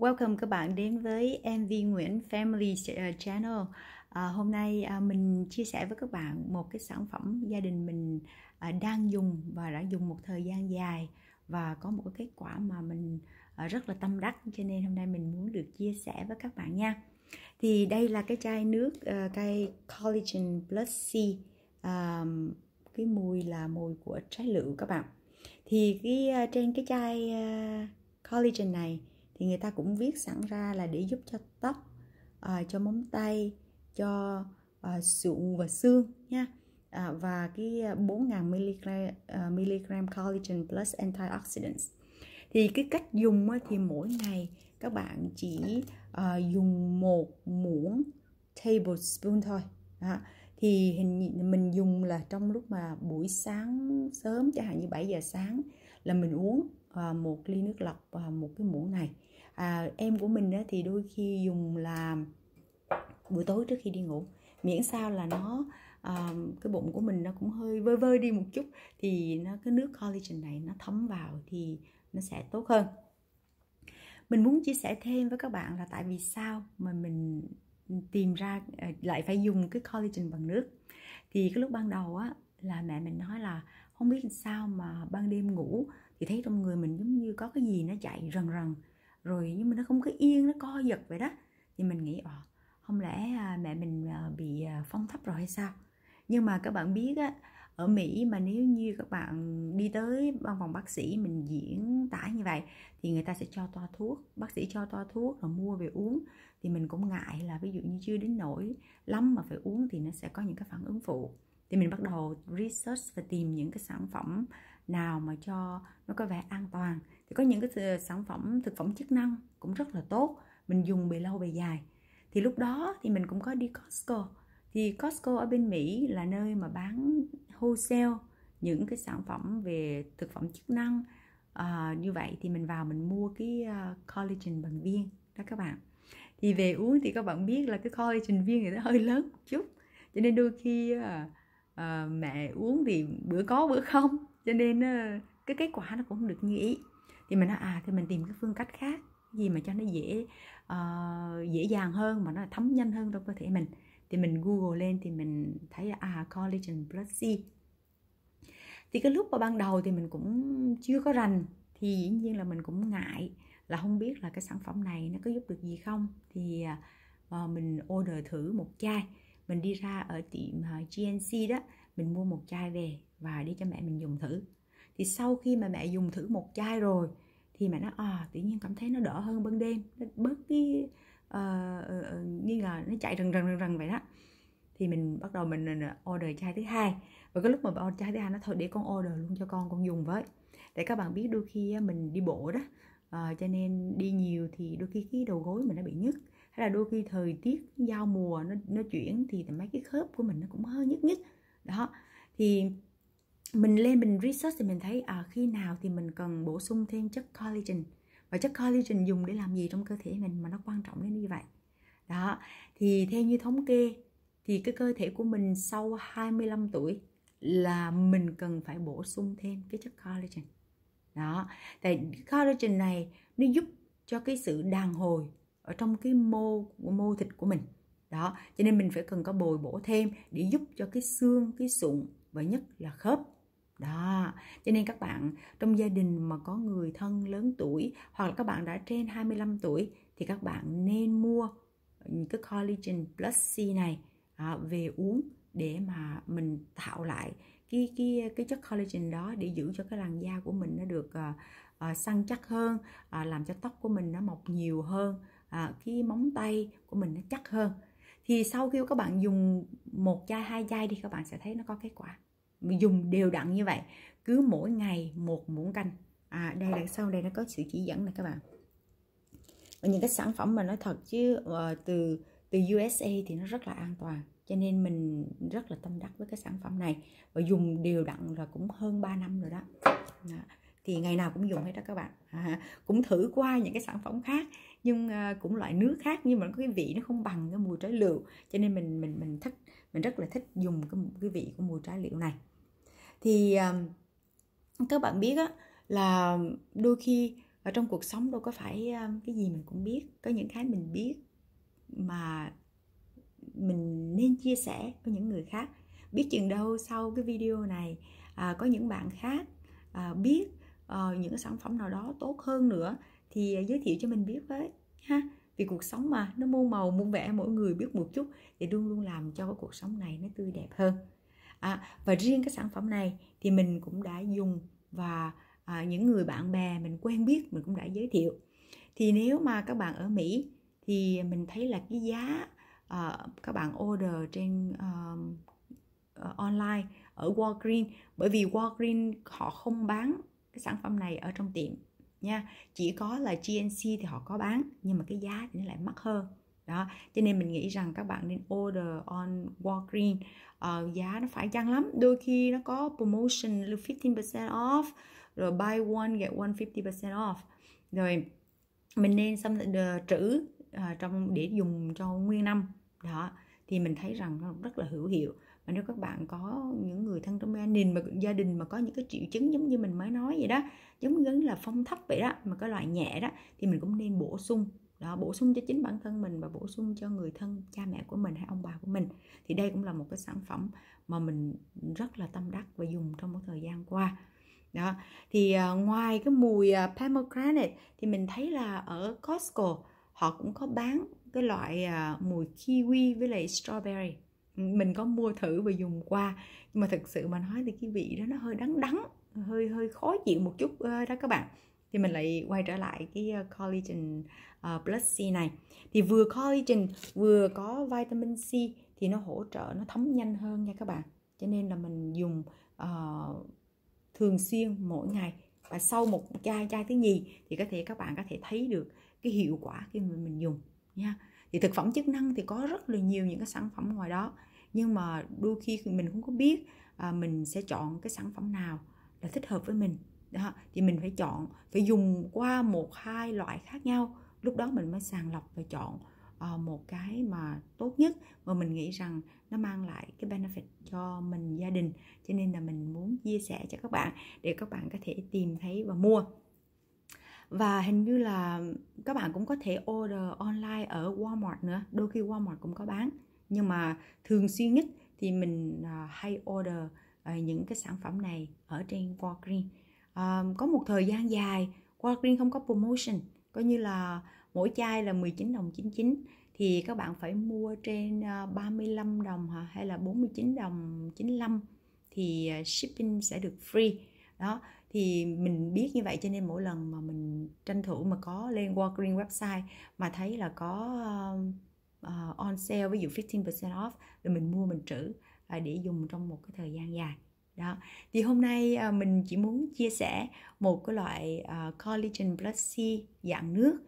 Welcome các bạn đến với MV Nguyễn Family ờ, Channel. À, hôm nay à, mình chia sẻ với các bạn một cái sản phẩm gia đình mình à, đang dùng và đã dùng một thời gian dài và có một cái kết quả mà mình à, rất là tâm đắc cho nên hôm nay mình muốn được chia sẻ với các bạn nha. Thì đây là cái chai nước à, cây Collagen Plus C. À, cái mùi là mùi của trái lựu các bạn. Thì cái trên cái chai à, collagen này thì người ta cũng viết sẵn ra là để giúp cho tóc à, cho móng tay cho à, ờ, sụn và xương nha à, và cái 4.000 mg, uh, mg collagen plus antioxidants thì cái cách dùng thì mỗi ngày các bạn chỉ uh, dùng một muỗng tablespoon thôi à, thì hình mình dùng là trong lúc mà buổi sáng sớm chẳng hạn như 7 giờ sáng là mình uống À, một ly nước lọc và một cái muỗng này à, em của mình thì đôi khi dùng là buổi tối trước khi đi ngủ miễn sao là nó à, cái bụng của mình nó cũng hơi vơi vơi đi một chút thì nó cái nước collagen này nó thấm vào thì nó sẽ tốt hơn mình muốn chia sẻ thêm với các bạn là tại vì sao mà mình tìm ra à, lại phải dùng cái collagen bằng nước thì cái lúc ban đầu á là mẹ mình nói là không biết sao mà ban đêm ngủ thì thấy trong người mình giống như có cái gì nó chạy rần rần rồi nhưng mà nó không có yên nó co giật vậy đó thì mình nghĩ ờ không lẽ à, mẹ mình à, bị à, phong thấp rồi hay sao nhưng mà các bạn biết á ở Mỹ mà nếu như các bạn đi tới văn phòng bác sĩ mình diễn tả như vậy thì người ta sẽ cho toa thuốc bác sĩ cho toa thuốc rồi mua về uống thì mình cũng ngại là ví dụ như chưa đến nổi lắm mà phải uống thì nó sẽ có những cái phản ứng phụ thì mình bắt đầu research và tìm những cái sản phẩm nào mà cho nó có vẻ an toàn thì có những cái sản phẩm thực phẩm chức năng cũng rất là tốt mình dùng về lâu về dài thì lúc đó thì mình cũng có đi Costco thì Costco ở bên Mỹ là nơi mà bán wholesale những cái sản phẩm về thực phẩm chức năng à, như vậy thì mình vào mình mua cái à, collagen bằng viên đó các bạn thì về uống thì các bạn biết là cái collagen viên thì nó hơi lớn một chút cho nên đôi khi à, à, mẹ uống thì bữa có bữa không cho nên ờ, cái kết quả nó cũng không được như ý thì mình nói à thì mình tìm cái phương cách khác gì mà cho nó dễ uh, dễ dàng hơn mà nó thấm nhanh hơn trong cơ thể mình thì mình google lên thì mình thấy à collagen plus C thì cái lúc mà ban đầu thì mình cũng chưa có rành thì dĩ nhiên là mình cũng ngại là không biết là cái sản phẩm này nó có giúp được gì không thì uh, mình order thử một chai mình đi ra ở tiệm ờ, GNC đó mình mua một chai về và đi cho mẹ mình dùng thử thì sau khi mà mẹ dùng thử một chai rồi thì mẹ nói à tự nhiên cảm thấy nó đỡ hơn ban đêm nó bớt cái uh, như là nó chạy rần rần rần rần vậy đó thì mình bắt đầu mình, order chai thứ hai và cái lúc mà order chai thứ hai nó thôi để con order luôn cho con con dùng với để các bạn biết đôi khi mình đi bộ đó uh, cho nên đi nhiều thì đôi khi cái đầu gối mình nó bị nhức hay là đôi khi thời tiết giao mùa nó nó chuyển thì mấy cái khớp của mình nó cũng hơi nhức nhức đó thì mình lên mình research thì mình thấy à, khi nào thì mình cần bổ sung thêm chất collagen và chất collagen dùng để làm gì trong cơ thể mình mà nó quan trọng đến như vậy đó thì theo như thống kê thì cái cơ thể của mình sau 25 tuổi là mình cần phải bổ sung thêm cái chất collagen đó tại collagen này nó giúp cho cái sự đàn hồi ở trong cái mô mô thịt của mình đó cho nên mình phải cần có bồi bổ thêm để giúp cho cái xương cái sụn và nhất là khớp đó cho nên các bạn trong gia đình mà có người thân lớn tuổi hoặc là các bạn đã trên 25 tuổi thì các bạn nên mua những cái collagen plus C này à, về uống để mà mình tạo lại cái cái cái chất collagen đó để giữ cho cái làn da của mình nó được à, à, săn chắc hơn à, làm cho tóc của mình nó mọc nhiều hơn à, cái móng tay của mình nó chắc hơn thì sau khi các bạn dùng một chai hai chai đi các bạn sẽ thấy nó có kết quả dùng đều đặn như vậy cứ mỗi ngày một muỗng canh à, đây là sau đây nó có sự chỉ dẫn này các bạn và những cái sản phẩm mà nói thật chứ uh, từ từ USA thì nó rất là an toàn cho nên mình rất là tâm đắc với cái sản phẩm này và dùng đều đặn là cũng hơn 3 năm rồi đó, đó thì ngày nào cũng dùng hết đó các bạn à, cũng thử qua những cái sản phẩm khác nhưng à, cũng loại nước khác nhưng mà có cái vị nó không bằng cái mùi trái liệu cho nên mình mình mình thích mình rất là thích dùng cái cái vị của mùi trái liệu này thì à, các bạn biết á, là đôi khi ở trong cuộc sống đâu có phải à, cái gì mình cũng biết có những cái mình biết mà mình nên chia sẻ với những người khác biết chừng đâu sau cái video này à, có những bạn khác à, biết Ờ, những cái sản phẩm nào đó tốt hơn nữa thì à, giới thiệu cho mình biết với ha vì cuộc sống mà nó muôn màu muôn vẻ mỗi người biết một chút để luôn luôn làm cho cái cuộc sống này nó tươi đẹp hơn à, và riêng cái sản phẩm này thì mình cũng đã dùng và à, những người bạn bè mình quen biết mình cũng đã giới thiệu thì nếu mà các bạn ở Mỹ thì mình thấy là cái giá à, các bạn order trên à, online ở Walgreens bởi vì Walgreens họ không bán cái sản phẩm này ở trong tiệm nha chỉ có là GNC thì họ có bán nhưng mà cái giá thì nó lại mắc hơn đó cho nên mình nghĩ rằng các bạn nên order on Walgreens uh, giá nó phải chăng lắm đôi khi nó có promotion 15% off rồi buy one get one 50% off rồi mình nên xâm trữ uh, trong để dùng cho nguyên năm đó thì mình thấy rằng nó rất là hữu hiệu và nếu các bạn có những người thân trong gia đình mà gia đình mà có những cái triệu chứng giống như mình mới nói vậy đó giống như là phong thấp vậy đó mà cái loại nhẹ đó thì mình cũng nên bổ sung đó bổ sung cho chính bản thân mình và bổ sung cho người thân cha mẹ của mình hay ông bà của mình thì đây cũng là một cái sản phẩm mà mình rất là tâm đắc và dùng trong một thời gian qua đó thì uh, ngoài cái mùi uh, pomegranate thì mình thấy là ở Costco họ cũng có bán cái loại uh, mùi kiwi với lại strawberry mình có mua thử và dùng qua nhưng mà thực sự mà nói thì cái vị đó nó hơi đắng đắng hơi hơi khó chịu một chút ờ, đó các bạn thì mình lại quay trở lại cái ờ, collagen ờ, plus C này thì vừa collagen vừa có vitamin C thì nó hỗ trợ nó thấm nhanh hơn nha các bạn cho nên là mình dùng uh, thường xuyên mỗi ngày và sau một chai chai thứ nhì thì có thể các bạn có thể thấy được cái hiệu quả khi mà mình dùng nha thì thực phẩm chức năng thì có rất là nhiều những cái sản phẩm ngoài đó nhưng mà đôi khi mình không có biết à, mình sẽ chọn cái sản phẩm nào là thích hợp với mình đó thì mình phải chọn phải dùng qua một hai loại khác nhau lúc đó mình mới sàng lọc và chọn uh, một cái mà tốt nhất mà mình nghĩ rằng nó mang lại cái benefit cho mình gia đình cho nên là mình muốn chia sẻ cho các bạn để các bạn có thể tìm thấy và mua và hình như là các bạn cũng có thể order online ở Walmart nữa đôi khi Walmart cũng có bán nhưng mà thường xuyên nhất thì mình à, hay order à, những cái sản phẩm này ở trên Walgreens uh, có một thời gian dài Walgreens không có promotion coi như là mỗi chai là 19 đồng 99 thì các bạn phải mua trên 35 đồng hả hay là 49 đồng 95 thì shipping sẽ được free đó thì mình biết như vậy cho nên mỗi lần mà mình tranh thủ mà có lên Walgreens website mà thấy là có uh, on sale ví dụ 15% off rồi mình mua mình trữ uh, để dùng trong một cái thời gian dài đó thì hôm nay uh, mình chỉ muốn chia sẻ một cái loại uh, collagen plus C dạng nước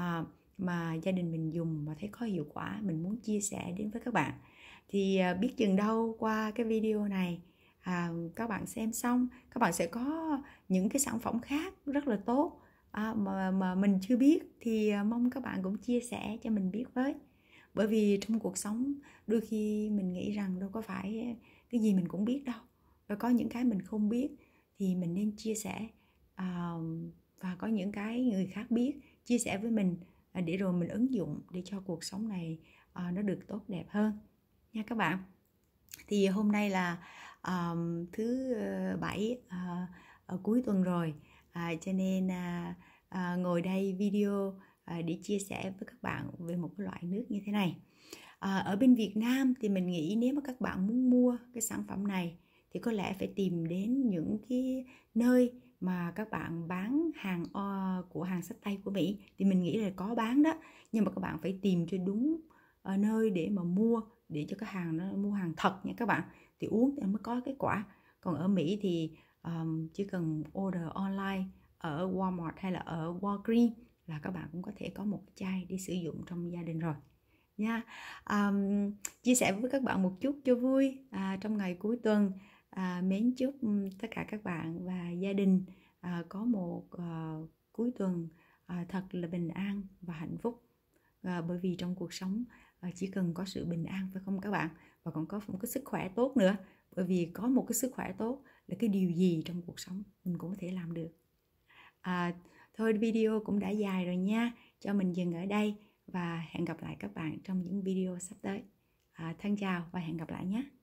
uh, mà gia đình mình dùng mà thấy có hiệu quả mình muốn chia sẻ đến với các bạn thì uh, biết chừng đâu qua cái video này à, các bạn xem xong các bạn sẽ có những cái sản phẩm khác rất là tốt à, mà mà mình chưa biết thì mong các bạn cũng chia sẻ cho mình biết với bởi vì trong cuộc sống đôi khi mình nghĩ rằng đâu có phải cái gì mình cũng biết đâu và có những cái mình không biết thì mình nên chia sẻ à, và có những cái người khác biết chia sẻ với mình à, để rồi mình ứng dụng để cho cuộc sống này à, nó được tốt đẹp hơn nha các bạn thì hôm nay là um, thứ ờ, bảy uh, ở cuối tuần rồi uh, cho nên uh, uh, ngồi đây video À, để chia sẻ với các bạn về một cái loại nước như thế này à, ở bên Việt Nam thì mình nghĩ nếu mà các bạn muốn mua cái sản phẩm này thì có lẽ phải tìm đến những cái nơi mà các bạn bán hàng uh, của hàng sách tay của Mỹ thì mình nghĩ là có bán đó nhưng mà các bạn phải tìm cho đúng ờ, nơi để mà mua để cho cái hàng nó mua hàng thật nha các bạn thì uống thì mới có cái quả còn ở Mỹ thì um, chỉ cần order online ở Walmart hay là ở Walgreens là các bạn cũng có thể có một chai đi sử dụng trong gia đình rồi nha um, chia sẻ với các bạn một chút cho vui à, trong ngày cuối tuần à, mến chúc tất cả các bạn và gia đình à, có một à, cuối tuần à, thật là bình an và hạnh phúc à, bởi vì trong cuộc sống à, chỉ cần có sự bình an phải không các bạn và còn có một cái sức khỏe tốt nữa bởi vì có một cái sức khỏe tốt là cái điều gì trong cuộc sống mình cũng có thể làm được à, Thôi video cũng đã dài rồi nha, cho mình dừng ở đây và hẹn gặp lại các bạn trong những video sắp tới. À, thân chào và hẹn gặp lại nhé.